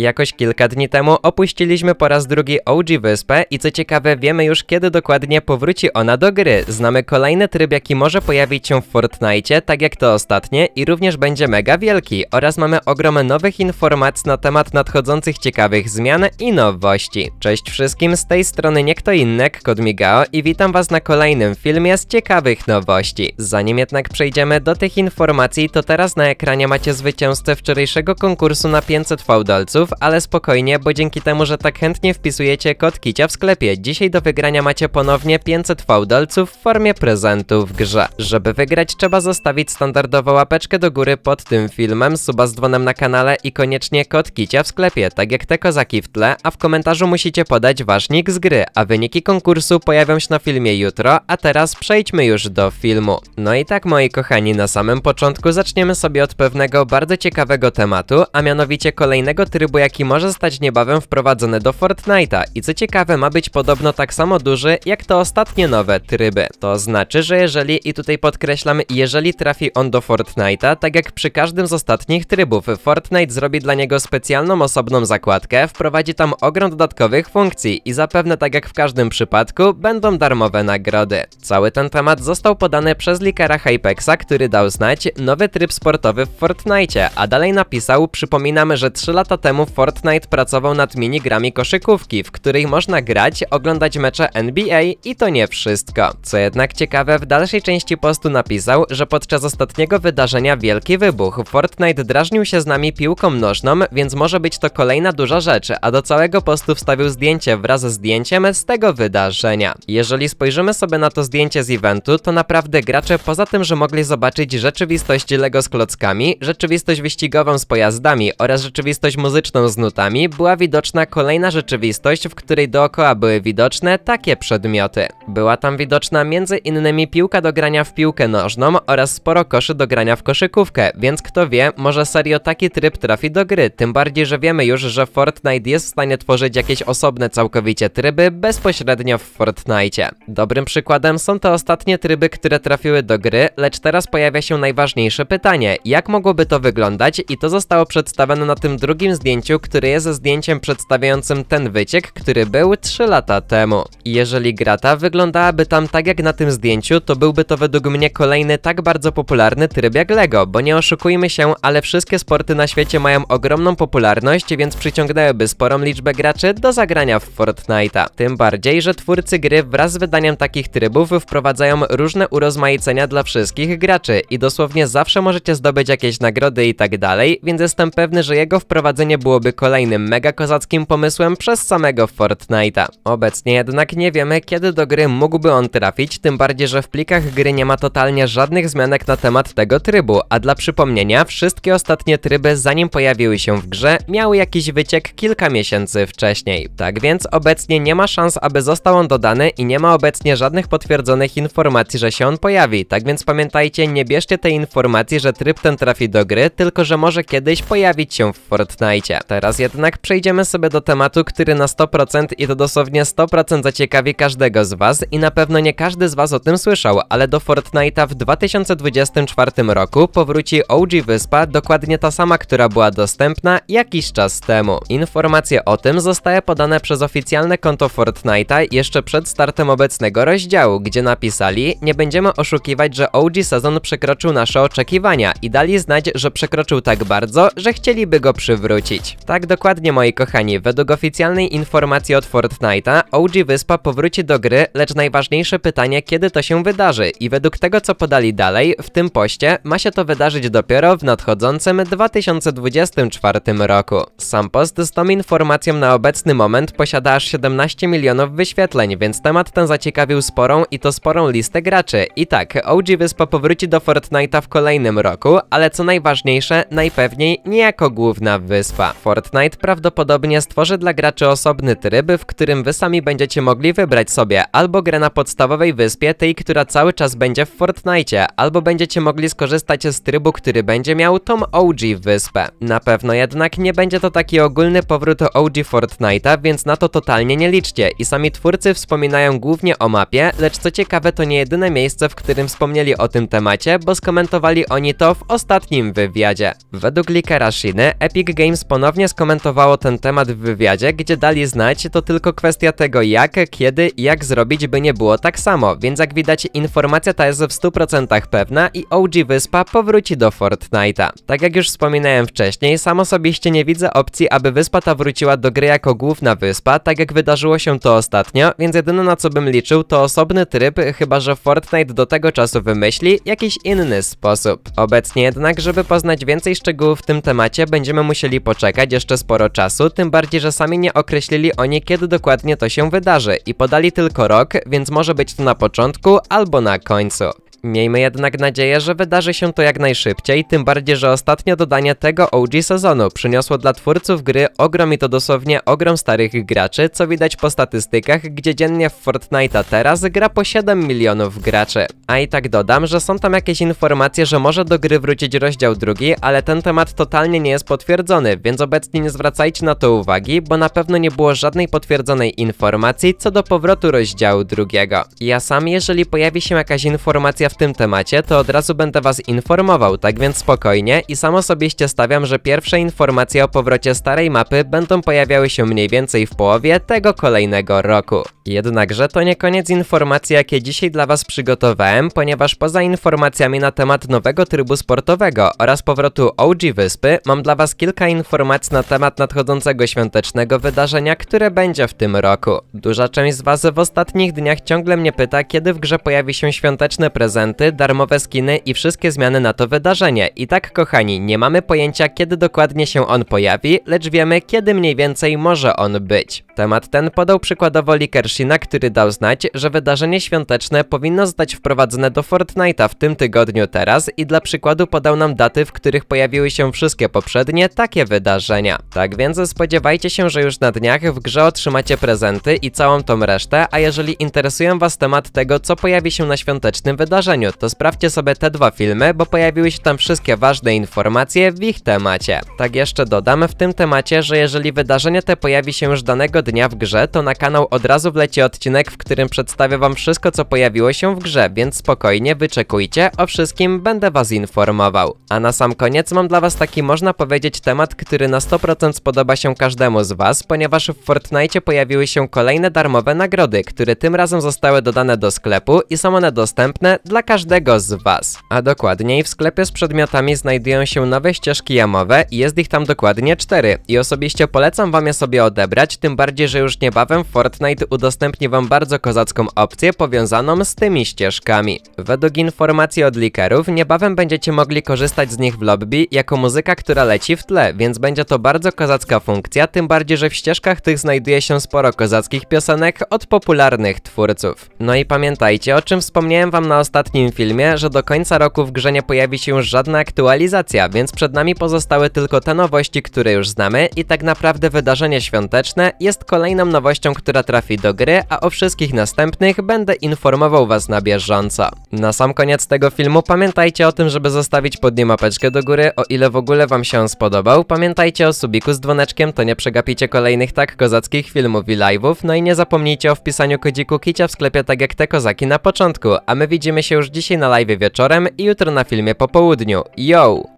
Jakoś kilka dni temu opuściliśmy po raz drugi OG wyspę i co ciekawe wiemy już kiedy dokładnie powróci ona do gry. Znamy kolejny tryb jaki może pojawić się w Fortnite, tak jak to ostatnie i również będzie mega wielki oraz mamy ogrom nowych informacji na temat nadchodzących ciekawych zmian i nowości. Cześć wszystkim, z tej strony nie kto innek, Kodmigao i witam was na kolejnym filmie z ciekawych nowości. Zanim jednak przejdziemy do tych informacji to teraz na ekranie macie zwycięzcę wczorajszego konkursu na 500 fałdolców ale spokojnie, bo dzięki temu, że tak chętnie wpisujecie kod Kicia w sklepie, dzisiaj do wygrania macie ponownie 500 fałdolców w formie prezentu w grze. Żeby wygrać trzeba zostawić standardową łapeczkę do góry pod tym filmem, suba z dzwonem na kanale i koniecznie kod Kicia w sklepie, tak jak te kozaki w tle, a w komentarzu musicie podać wasz nick z gry, a wyniki konkursu pojawią się na filmie jutro, a teraz przejdźmy już do filmu. No i tak moi kochani, na samym początku zaczniemy sobie od pewnego bardzo ciekawego tematu, a mianowicie kolejnego trybu jaki może zostać niebawem wprowadzony do Fortnite'a i co ciekawe ma być podobno tak samo duży jak te ostatnie nowe tryby. To znaczy, że jeżeli, i tutaj podkreślam, jeżeli trafi on do Fortnite'a, tak jak przy każdym z ostatnich trybów, Fortnite zrobi dla niego specjalną osobną zakładkę, wprowadzi tam ogrom dodatkowych funkcji i zapewne tak jak w każdym przypadku będą darmowe nagrody. Cały ten temat został podany przez likera Hypexa, który dał znać nowy tryb sportowy w Fortnite, a dalej napisał, przypominamy, że 3 lata temu temu Fortnite pracował nad minigrami koszykówki, w których można grać, oglądać mecze NBA i to nie wszystko. Co jednak ciekawe, w dalszej części postu napisał, że podczas ostatniego wydarzenia Wielki Wybuch Fortnite drażnił się z nami piłką nożną, więc może być to kolejna duża rzecz, a do całego postu wstawił zdjęcie wraz z zdjęciem z tego wydarzenia. Jeżeli spojrzymy sobie na to zdjęcie z eventu, to naprawdę gracze poza tym, że mogli zobaczyć rzeczywistość LEGO z klockami, rzeczywistość wyścigową z pojazdami oraz rzeczywistość muzyczną muzyczną z nutami była widoczna kolejna rzeczywistość, w której dookoła były widoczne takie przedmioty. Była tam widoczna między innymi piłka do grania w piłkę nożną oraz sporo koszy do grania w koszykówkę, więc kto wie, może serio taki tryb trafi do gry, tym bardziej, że wiemy już, że Fortnite jest w stanie tworzyć jakieś osobne całkowicie tryby bezpośrednio w Fortnite. Dobrym przykładem są te ostatnie tryby, które trafiły do gry, lecz teraz pojawia się najważniejsze pytanie, jak mogłoby to wyglądać i to zostało przedstawione na tym drugim zdjęciu zdjęciu, które jest zdjęciem przedstawiającym ten wyciek, który był 3 lata temu. I jeżeli gra ta wyglądałaby tam tak jak na tym zdjęciu, to byłby to według mnie kolejny tak bardzo popularny tryb jak LEGO, bo nie oszukujmy się, ale wszystkie sporty na świecie mają ogromną popularność, więc przyciągnęłyby sporą liczbę graczy do zagrania w Fortnite'a. Tym bardziej, że twórcy gry wraz z wydaniem takich trybów wprowadzają różne urozmaicenia dla wszystkich graczy i dosłownie zawsze możecie zdobyć jakieś nagrody i tak dalej, więc jestem pewny, że jego wprowadzenie było byłoby kolejnym mega kozackim pomysłem przez samego Fortnite'a. Obecnie jednak nie wiemy, kiedy do gry mógłby on trafić, tym bardziej, że w plikach gry nie ma totalnie żadnych zmianek na temat tego trybu, a dla przypomnienia, wszystkie ostatnie tryby, zanim pojawiły się w grze, miały jakiś wyciek kilka miesięcy wcześniej. Tak więc obecnie nie ma szans, aby został on dodany i nie ma obecnie żadnych potwierdzonych informacji, że się on pojawi. Tak więc pamiętajcie, nie bierzcie tej informacji, że tryb ten trafi do gry, tylko że może kiedyś pojawić się w Fortnite teraz jednak przejdziemy sobie do tematu, który na 100% i to dosłownie 100% zaciekawi każdego z was i na pewno nie każdy z was o tym słyszał, ale do Fortnite'a w 2024 roku powróci OG Wyspa, dokładnie ta sama, która była dostępna jakiś czas temu. Informacje o tym zostały podane przez oficjalne konto Fortnite'a jeszcze przed startem obecnego rozdziału, gdzie napisali nie będziemy oszukiwać, że OG sezon przekroczył nasze oczekiwania i dali znać, że przekroczył tak bardzo, że chcieliby go przywrócić. Tak dokładnie moi kochani, według oficjalnej informacji od Fortnite'a, OG Wyspa powróci do gry, lecz najważniejsze pytanie, kiedy to się wydarzy i według tego co podali dalej, w tym poście, ma się to wydarzyć dopiero w nadchodzącym 2024 roku. Sam post z tą informacją na obecny moment posiada aż 17 milionów wyświetleń, więc temat ten zaciekawił sporą i to sporą listę graczy. I tak, OG Wyspa powróci do Fortnite'a w kolejnym roku, ale co najważniejsze, najpewniej nie jako główna wyspa. Fortnite prawdopodobnie stworzy dla graczy osobny tryb, w którym wy sami będziecie mogli wybrać sobie albo grę na podstawowej wyspie, tej, która cały czas będzie w Fortnite, albo będziecie mogli skorzystać z trybu, który będzie miał tą OG wyspę. Na pewno jednak nie będzie to taki ogólny powrót OG Fortnite'a, więc na to totalnie nie liczcie i sami twórcy wspominają głównie o mapie, lecz co ciekawe to nie jedyne miejsce, w którym wspomnieli o tym temacie, bo skomentowali oni to w ostatnim wywiadzie. Według Likera Shiny, Epic Games ponownie ponownie skomentowało ten temat w wywiadzie, gdzie dali znać, to tylko kwestia tego jak, kiedy i jak zrobić, by nie było tak samo, więc jak widać informacja ta jest w 100% pewna i OG Wyspa powróci do Fortnite'a. Tak jak już wspominałem wcześniej, sam osobiście nie widzę opcji, aby wyspa ta wróciła do gry jako główna wyspa, tak jak wydarzyło się to ostatnio, więc jedyne na co bym liczył to osobny tryb, chyba że Fortnite do tego czasu wymyśli jakiś inny sposób. Obecnie jednak, żeby poznać więcej szczegółów w tym temacie, będziemy musieli poczekać czekać jeszcze sporo czasu, tym bardziej, że sami nie określili oni, kiedy dokładnie to się wydarzy i podali tylko rok, więc może być to na początku albo na końcu. Miejmy jednak nadzieję, że wydarzy się to jak najszybciej, tym bardziej, że ostatnio dodanie tego OG sezonu przyniosło dla twórców gry ogrom i to dosłownie ogrom starych graczy, co widać po statystykach, gdzie dziennie w Fortnite'a teraz gra po 7 milionów graczy. A i tak dodam, że są tam jakieś informacje, że może do gry wrócić rozdział drugi, ale ten temat totalnie nie jest potwierdzony, więc obecnie nie zwracajcie na to uwagi, bo na pewno nie było żadnej potwierdzonej informacji co do powrotu rozdziału drugiego. Ja sam, jeżeli pojawi się jakaś informacja w tym temacie, to od razu będę was informował, tak więc spokojnie i sam osobiście stawiam, że pierwsze informacje o powrocie starej mapy będą pojawiały się mniej więcej w połowie tego kolejnego roku. Jednakże to nie koniec informacji, jakie dzisiaj dla was przygotowałem, ponieważ poza informacjami na temat nowego trybu sportowego oraz powrotu OG Wyspy, mam dla was kilka informacji na temat nadchodzącego świątecznego wydarzenia, które będzie w tym roku. Duża część z was w ostatnich dniach ciągle mnie pyta, kiedy w grze pojawi się świąteczny prezent prezenty, darmowe skiny i wszystkie zmiany na to wydarzenie. I tak kochani, nie mamy pojęcia kiedy dokładnie się on pojawi, lecz wiemy kiedy mniej więcej może on być. Temat ten podał przykładowo Likershina, który dał znać, że wydarzenie świąteczne powinno zostać wprowadzone do Fortnite'a w tym tygodniu teraz i dla przykładu podał nam daty, w których pojawiły się wszystkie poprzednie takie wydarzenia. Tak więc spodziewajcie się, że już na dniach w grze otrzymacie prezenty i całą tą resztę, a jeżeli interesują was temat tego, co pojawi się na świątecznym wydarzeniu, to sprawdźcie sobie te dwa filmy, bo pojawiły się tam wszystkie ważne informacje w ich temacie. Tak jeszcze dodam w tym temacie, że jeżeli wydarzenie te pojawi się już danego dnia w grze, to na kanał od razu wleci odcinek, w którym przedstawię wam wszystko co pojawiło się w grze, więc spokojnie wyczekujcie, o wszystkim będę was informował. A na sam koniec mam dla was taki można powiedzieć temat, który na 100% spodoba się każdemu z was, ponieważ w Fortnite pojawiły się kolejne darmowe nagrody, które tym razem zostały dodane do sklepu i są one dostępne dla dla każdego z Was. A dokładniej w sklepie z przedmiotami znajdują się nowe ścieżki jamowe i jest ich tam dokładnie cztery. I osobiście polecam Wam je sobie odebrać, tym bardziej, że już niebawem Fortnite udostępni Wam bardzo kozacką opcję powiązaną z tymi ścieżkami. Według informacji od likerów, niebawem będziecie mogli korzystać z nich w lobby jako muzyka, która leci w tle, więc będzie to bardzo kozacka funkcja, tym bardziej, że w ścieżkach tych znajduje się sporo kozackich piosenek od popularnych twórców. No i pamiętajcie, o czym wspomniałem Wam na ostatnim ostatnim filmie, że do końca roku w grze nie pojawi się żadna aktualizacja, więc przed nami pozostały tylko te nowości, które już znamy i tak naprawdę wydarzenie świąteczne jest kolejną nowością, która trafi do gry, a o wszystkich następnych będę informował was na bieżąco. Na sam koniec tego filmu pamiętajcie o tym, żeby zostawić pod nim mapeczkę do góry, o ile w ogóle wam się on spodobał. Pamiętajcie o subiku z dzwoneczkiem, to nie przegapicie kolejnych tak kozackich filmów i live'ów, no i nie zapomnijcie o wpisaniu kodziku kicia w sklepie tak jak te kozaki na początku, a my widzimy się już dzisiaj na live wieczorem i jutro na filmie po południu. Yo!